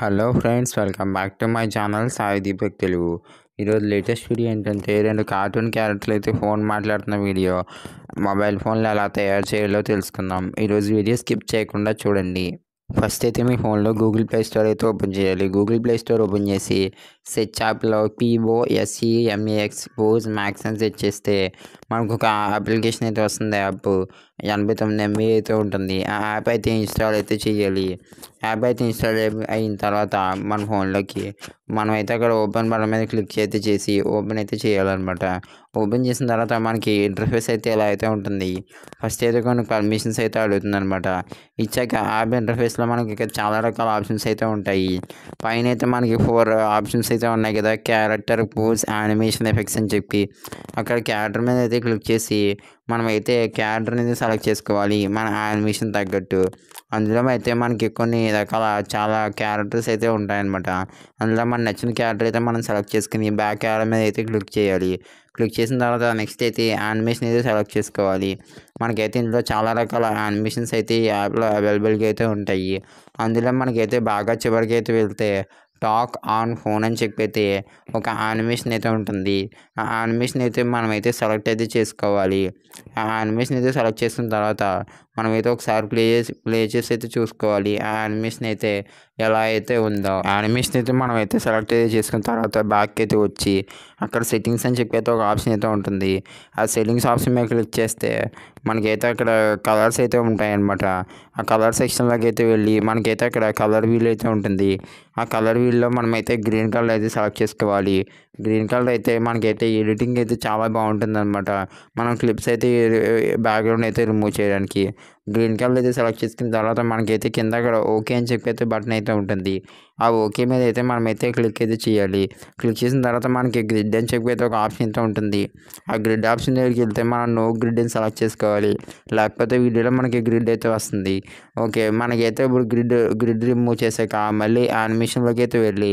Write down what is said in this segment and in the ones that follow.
Hello friends welcome back to my channel Sai Deepak Telugu ఈరోజు latest video ఏంటంటే రెండు కార్టూన్ క్యారెక్టర్లు అయితే ఫోన్ మాట్లాడుతున్న వీడియో మొబైల్ ఫోన్లు ఎలా తయారు చేయాలో తెలుసుకుందాం ఈరోజు వీడియో స్కిప్ చేయకుండా చూడండి ఫస్ట్ అయితే మీ ఫోన్లో గూగుల్ ప్లే స్టోర్ అయితే ఓపెన్ చేయాలి గూగుల్ ప్లే స్టోర్ ఓపెన్ చేసి సెర్చ్ యాప్లో పీఓ ఎస్ఈఎంఏఎక్స్ పోజ్ మ్యాక్స్ అని సెర్చ్ చేస్తే మనకు ఒక అప్లికేషన్ అయితే వస్తుంది యాప్ ఎనభై తొమ్మిది ఎంబీ అయితే ఉంటుంది ఆ యాప్ అయితే ఇన్స్టాల్ అయితే చేయాలి యాప్ అయితే ఇన్స్టాల్ అయిన తర్వాత మన ఫోన్లోకి మనం అయితే అక్కడ ఓపెన్ బటన్ మీద క్లిక్ అయితే చేసి ఓపెన్ అయితే చేయాలన్నమాట ఓపెన్ చేసిన తర్వాత మనకి ఇంటర్ఫేస్ అయితే ఇలా అయితే ఉంటుంది ఫస్ట్ అయితే కొన్ని పర్మిషన్స్ అయితే అడుగుతుంది అనమాట ఇచ్చాక యాప్ ఇంటర్ఫేస్లో మనకి చాలా రకాల ఆప్షన్స్ అయితే ఉంటాయి పైన అయితే మనకి ఫోర్ ఆప్షన్స్ అయితే ఉన్నాయి కదా క్యారెక్టర్ పోజ్ యానిమేషన్ ఎఫెక్ట్స్ అని చెప్పి అక్కడ క్యారెక్టర్ మీద అయితే క్లిక్ చేసి మనమైతే క్యాడర్ అనేది సెలెక్ట్ చేసుకోవాలి మన యానిమేషన్ తగ్గట్టు అందులో అయితే మనకి కొన్ని రకాల చాలా క్యారెక్టర్స్ అయితే ఉంటాయన్నమాట అందులో మన నచ్చిన క్యారెక్టర్ అయితే మనం సెలెక్ట్ చేసుకుని బ్యాక్ క్యారెక్టర్ మీద అయితే క్లిక్ చేయాలి క్లిక్ చేసిన తర్వాత నెక్స్ట్ అయితే యానిమేషన్ అయితే సెలెక్ట్ చేసుకోవాలి మనకైతే ఇందులో చాలా రకాల యానిమేషన్స్ అయితే ఈ యాప్లో అవైలబుల్గా అయితే ఉంటాయి అందులో మనకైతే బాగా చివరికి అయితే వెళ్తే టాక్ ఆన్ ఫోన్ అని చెప్పైతే ఒక యానిమేషన్ అయితే ఉంటుంది ఆ యానిమేషన్ అయితే మనమైతే సెలెక్ట్ అయితే చేసుకోవాలి ఆ యానిమేషన్ అయితే సెలెక్ట్ చేసిన తర్వాత మనమైతే ఒకసారి ప్లే చేసి ప్లే చేసి అయితే చూసుకోవాలి ఆ యానిమేషన్ అయితే ఎలా అయితే ఉందో యానిమేషన్ అయితే మనం అయితే సెలెక్ట్ అయితే చేసుకున్న తర్వాత బ్యాక్ అయితే వచ్చి అక్కడ సెట్టింగ్స్ అని చెప్పి అయితే ఒక ఆప్షన్ అయితే ఉంటుంది ఆ సెట్టింగ్స్ ఆప్షన్ మీద క్లిక్ చేస్తే మనకైతే అక్కడ కలర్స్ అయితే ఉంటాయన్నమాట ఆ కలర్ సెక్షన్లోకి అయితే వెళ్ళి మనకైతే అక్కడ కలర్ వీల్ అయితే ఉంటుంది ఆ కలర్ వీల్లో మనమైతే గ్రీన్ కలర్ అయితే సెలెక్ట్ చేసుకోవాలి గ్రీన్ కలర్ అయితే మనకైతే ఎడిటింగ్ అయితే చాలా బాగుంటుంది అనమాట మనం క్లిప్స్ అయితే బ్యాక్గ్రౌండ్ అయితే రిమూవ్ చేయడానికి గ్రీన్ కలర్ అయితే సెలెక్ట్ చేసుకున్న తర్వాత మనకైతే కింద అక్కడ ఓకే అని చెప్పి అయితే బటన్ అయితే ఉంటుంది ఆ ఓకే మీద అయితే మనమైతే క్లిక్ అయితే చేయాలి క్లిక్ చేసిన తర్వాత మనకి గ్రిడ్ అని చెప్పి అయితే ఒక ఆప్షన్ అయితే ఉంటుంది ఆ గ్రిడ్ ఆప్షన్ దగ్గరికి వెళ్తే మనం నో గ్రిడ్ అని సెలెక్ట్ చేసుకోవాలి లేకపోతే వీడియోలో మనకి గ్రిడ్ అయితే వస్తుంది ఓకే మనకైతే ఇప్పుడు గ్రిడ్ గ్రిడ్ రిమూవ్ చేసాక మళ్ళీ యానిమేషన్లోకి అయితే వెళ్ళి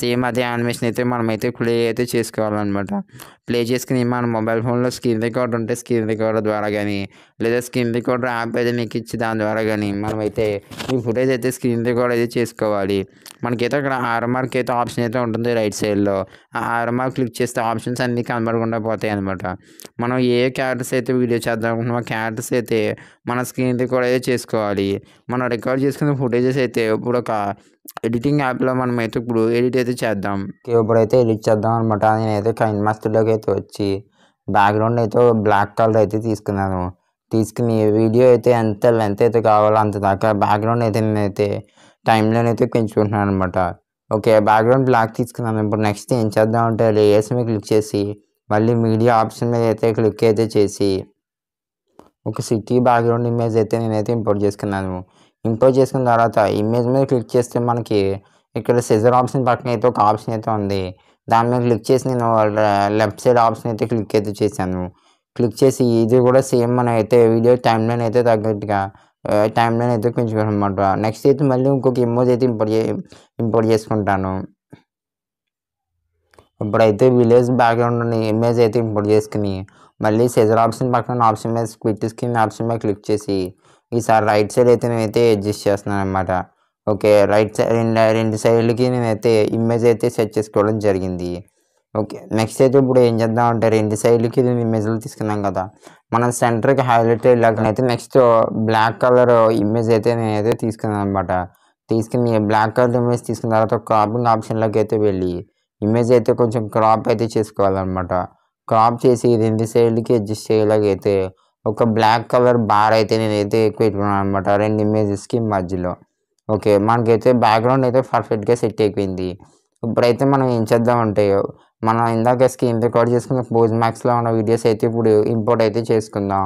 సేమ్ అదే యానిమేషన్ అయితే మనమైతే ప్లే అయితే చేసుకోవాలన్నమాట ప్లే చేసుకుని మన మొబైల్ ఫోన్లో స్క్రీన్ రికార్డ్ ఉంటే స్క్రీన్ రికార్డర్ ద్వారా కానీ లేదా స్క్రీన్ రికార్డర్ యాప్ అయితే మీకు ఇచ్చి దాని ద్వారా కానీ మనమైతే ఈ ఫుటేజ్ అయితే స్క్రీన్ రికార్డ్ అయితే చేసుకోవాలి మనకైతే అక్కడ మార్క్ అయితే ఆప్షన్ అయితే ఉంటుంది రైట్ సైడ్లో ఆ ఆర్ఎంఆర్ క్లిక్ చేస్తే ఆప్షన్స్ అన్నీ కనబడకుండా పోతాయి అనమాట మనం ఏ క్యారెక్టర్స్ అయితే వీడియో చేద్దాం అనుకుంటున్నామో క్యారెక్టర్స్ అయితే మన స్క్రీన్ రికార్డ్ అయితే చేసుకోవాలి మనం రికార్డ్ చేసుకున్న ఫుటేజెస్ అయితే ఇప్పుడు ఒక ఎడిటింగ్ యాప్లో మనం అయితే ఇప్పుడు ఎడిట్ అయితే చేద్దాం ఇప్పుడైతే ఎడిట్ చేద్దాం అనమాట నేనైతే కైన్ మాస్టర్లోకి అయితే వచ్చి బ్యాక్గ్రౌండ్ అయితే బ్లాక్ కలర్ అయితే తీసుకున్నాను తీసుకుని వీడియో అయితే ఎంత లెంత్ అయితే కావాలో అంత దాకా బ్యాక్గ్రౌండ్ అయితే నేనైతే టైంలో అయితే పెంచుకుంటున్నాను అనమాట ఓకే బ్యాక్గ్రౌండ్ బ్లాక్ తీసుకున్నాను ఇప్పుడు నెక్స్ట్ ఏం చేద్దాం అంటే లేయర్స్ మీద క్లిక్ చేసి మళ్ళీ మీడియా ఆప్షన్ మీద అయితే క్లిక్ అయితే చేసి ఒక సిటీ బ్యాక్గ్రౌండ్ ఇమేజ్ అయితే నేనైతే ఇంపోర్ట్ చేసుకున్నాను ఇంపోర్ట్ చేసుకున్న తర్వాత ఇమేజ్ మీద క్లిక్ చేస్తే మనకి ఇక్కడ సెజర్ ఆప్షన్ పక్కన అయితే ఒక ఆప్షన్ అయితే ఉంది దాని మీద క్లిక్ చేసి నేను లెఫ్ట్ సైడ్ ఆప్షన్ అయితే క్లిక్ అయితే చేశాను క్లిక్ చేసి ఇది కూడా సేమ్ అని అయితే వీడియో టైం లైన్ అయితే తగ్గట్టుగా టైం లైన్ అయితే అనమాట నెక్స్ట్ అయితే మళ్ళీ ఇంకొక ఎమోజ్ అయితే ఇంపోర్ట్ ఇంపోర్ట్ చేసుకుంటాను ఇప్పుడైతే విలేజ్ బ్యాక్గ్రౌండ్ ఇమేజ్ అయితే ఇంపోర్ట్ చేసుకుని మళ్ళీ సెజర్ ఆప్షన్ పక్కన ఆప్షన్ మీద క్విట్ స్క్రీన్ ఆప్షన్ మీద క్లిక్ చేసి ఈసారి రైట్ సైడ్ అయితే నేనైతే అడ్జస్ట్ చేస్తున్నాను అనమాట ఓకే రైట్ సైడ్ రెండు రెండు సైడ్లకి నేనైతే ఇమేజ్ అయితే సెట్ చేసుకోవడం జరిగింది ఓకే నెక్స్ట్ అయితే ఇప్పుడు ఏం చేద్దాం అంటే రెండు సైడ్లకి ఇది ఇమేజ్లు తీసుకున్నాం కదా మనం సెంటర్కి హైలైట్ అయితే నెక్స్ట్ బ్లాక్ కలర్ ఇమేజ్ అయితే నేను అయితే తీసుకున్నాను అనమాట తీసుకుని బ్లాక్ కలర్ ఇమేజ్ తీసుకున్న తర్వాత క్రాపింగ్ ఆప్షన్లోకి అయితే వెళ్ళి ఇమేజ్ అయితే కొంచెం క్రాప్ అయితే చేసుకోవాలన్నమాట క్రాప్ చేసి రెండు సైడ్లకి అడ్జస్ట్ చేయలాగైతే ఒక బ్లాక్ కలర్ బార్ అయితే నేనైతే పెట్టుకున్నాను అనమాట రెండు ఇమేజెస్కి మధ్యలో ఓకే మనకైతే బ్యాక్గ్రౌండ్ అయితే పర్ఫెక్ట్గా సెట్ అయిపోయింది ఇప్పుడైతే మనం ఏం చేద్దామంటే మనం ఇందాక స్క్రీన్ రికార్డ్ చేసుకున్న పోజ్ మ్యాక్స్లో ఉన్న వీడియోస్ అయితే ఇప్పుడు ఇంపోర్ట్ అయితే చేసుకుందాం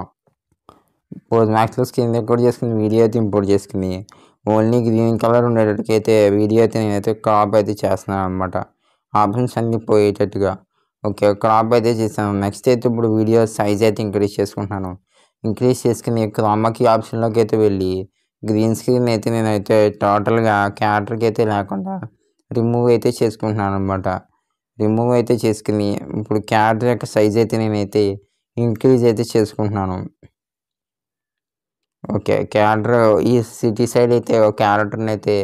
పోజ్ మ్యాక్స్లో స్క్రీన్ రికార్డ్ చేసుకున్న వీడియో అయితే ఇంపోర్ట్ చేసుకుని ఓన్లీ గ్రీన్ కలర్ ఉండేటట్టుకైతే వీడియో అయితే నేనైతే క్రాప్ అయితే చేస్తున్నాను అనమాట ఆప్షన్స్ అన్నీ పోయేటట్టుగా ఓకే క్రాప్ అయితే చేసాను నెక్స్ట్ అయితే ఇప్పుడు వీడియో సైజ్ అయితే ఇంక్రీజ్ చేసుకుంటున్నాను ఇంక్రీజ్ చేసుకుని క్రామాకి ఆప్షన్లోకి అయితే వెళ్ళి గ్రీన్ స్క్రీన్ అయితే నేనైతే టోటల్గా క్యారెక్టర్కి అయితే లేకుండా రిమూవ్ అయితే చేసుకుంటున్నాను అనమాట రిమూవ్ అయితే చేసుకుని ఇప్పుడు క్యాడ్ యొక్క సైజ్ అయితే నేనైతే ఇంక్రీజ్ అయితే చేసుకుంటున్నాను ఓకే క్యాలెండర్ ఈ సిటీ సైడ్ అయితే ఒక క్యారెక్టర్ని అయితే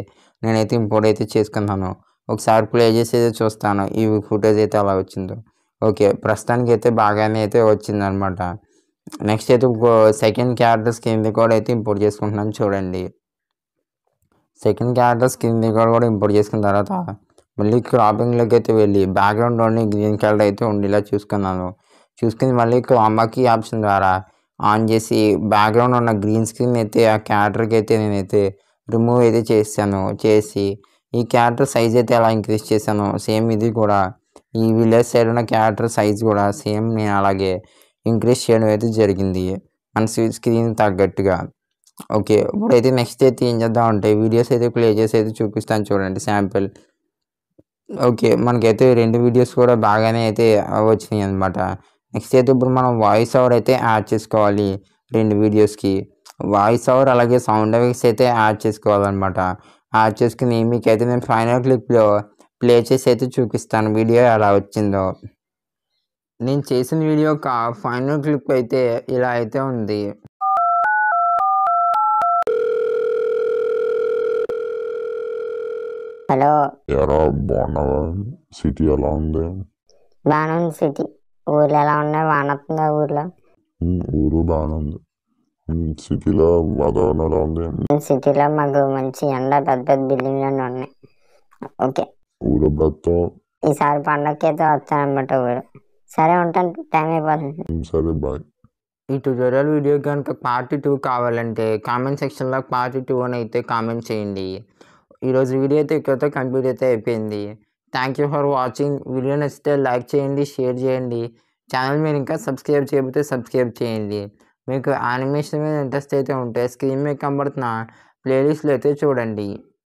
నేనైతే ఇంపోర్ట్ అయితే చేసుకున్నాను ఒకసారి ప్లే చేసి అయితే చూస్తాను ఈ ఫుటేజ్ అయితే అలా వచ్చిందో ఓకే ప్రస్తుతానికి అయితే బాగానే అయితే వచ్చిందనమాట నెక్స్ట్ అయితే సెకండ్ క్యారెక్టర్ కింద కూడా అయితే ఇంపోర్ట్ చేసుకుంటున్నాను చూడండి సెకండ్ క్యారెక్టర్ కింద కూడా కూడా ఇంపోర్ట్ చేసుకున్న తర్వాత మళ్ళీ క్రాపింగ్లోకి అయితే వెళ్ళి బ్యాక్గ్రౌండ్ ఓన్లీ గ్రీన్ కలర్ అయితే ఉండేలా చూసుకున్నాను చూసుకుని మళ్ళీ క్రోమాకి ఆప్షన్ ద్వారా ఆన్ చేసి బ్యాక్గ్రౌండ్ ఉన్న గ్రీన్ స్క్రీన్ అయితే ఆ క్యారెక్టర్కి అయితే నేనైతే రిమూవ్ అయితే చేశాను చేసి ఈ క్యారెక్టర్ సైజ్ అయితే అలా ఇంక్రీజ్ చేశాను సేమ్ ఇది కూడా ఈ విలేజ్ సైడ్ ఉన్న క్యారెక్టర్ సైజ్ కూడా సేమ్ నేను అలాగే ఇంక్రీజ్ చేయడం అయితే జరిగింది మన స్క్రీన్ తగ్గట్టుగా ఓకే ఇప్పుడు అయితే నెక్స్ట్ అయితే ఏం చేద్దాం వీడియోస్ అయితే ప్లే చేసి అయితే చూపిస్తాను చూడండి శాంపిల్ ఓకే. మనకైతే రెండు వీడియోస్ కూడా బాగానే అయితే వచ్చినాయి అనమాట. నెక్స్ట్ అయితే ఇప్పుడు మనం వాయిస్ ఓవర్ అయితే యాడ్ చేసుకోవాలి రెండు వీడియోస్‌కి. వాయిస్ ఓవర్ అలాగే సౌండ్ ఎఫెక్ట్స్ అయితే యాడ్ చేసుకోవాలన్నమాట యాడ్ చేసుకుని మీకైతే నేను ఫైనల్ క్లిప్‌లో ప్లే చేసి అయితే చూపిస్తాను వీడియో ఎలా వచ్చిందో. నేను చేసిన వీడియో ఒక ఫైనల్ క్లిప్ అయితే ఇలా అయితే ఉంది. హలో ఎరా బాగున్నావా సిటీ ఎలా ఉంది బాగానే ఉంది సిటీ ఊర్లో ఎలా ఉన్నాయి వాన ఊర్లో ఊరు బాగానే ఉంది సిటీలో వాతావరణం ఎలా ఉంది సిటీలో మాకు మంచి ఎండ పెద్ద పెద్ద బిల్డింగ్లు అన్నీ ఉన్నాయి ఓకే ఊరు బ్రతం ఈసారి పండగకి అయితే వస్తానమాట ఊరు సరే ఉంటాను టైం అయిపోతుంది సరే బాయ్ ఈ ట్యూటోరియల్ వీడియో కనుక పార్ట్ టూ కావాలంటే కామెంట్ సెక్షన్లో పార్ట్ టూ అని అయితే కామెంట్ చేయండి ఈ రోజు వీడియో అయితే కంప్లీట్ అయితే అయిపోయింది థాంక్యూ ఫర్ వాచింగ్ వీడియో నస్తే లైక్ చేయండి షేర్ చేయండి ఛానల్ మీరు ఇంకా సబ్స్క్రైబ్ చేయకపోతే సబ్స్క్రైబ్ చేయండి మేక యానిమేషన్స్ ని నదస్తే అయితే ఉంటాయ్ స్క్రీన్ మే కంబర్తన ప్లేలిస్ట్ lete చూడండి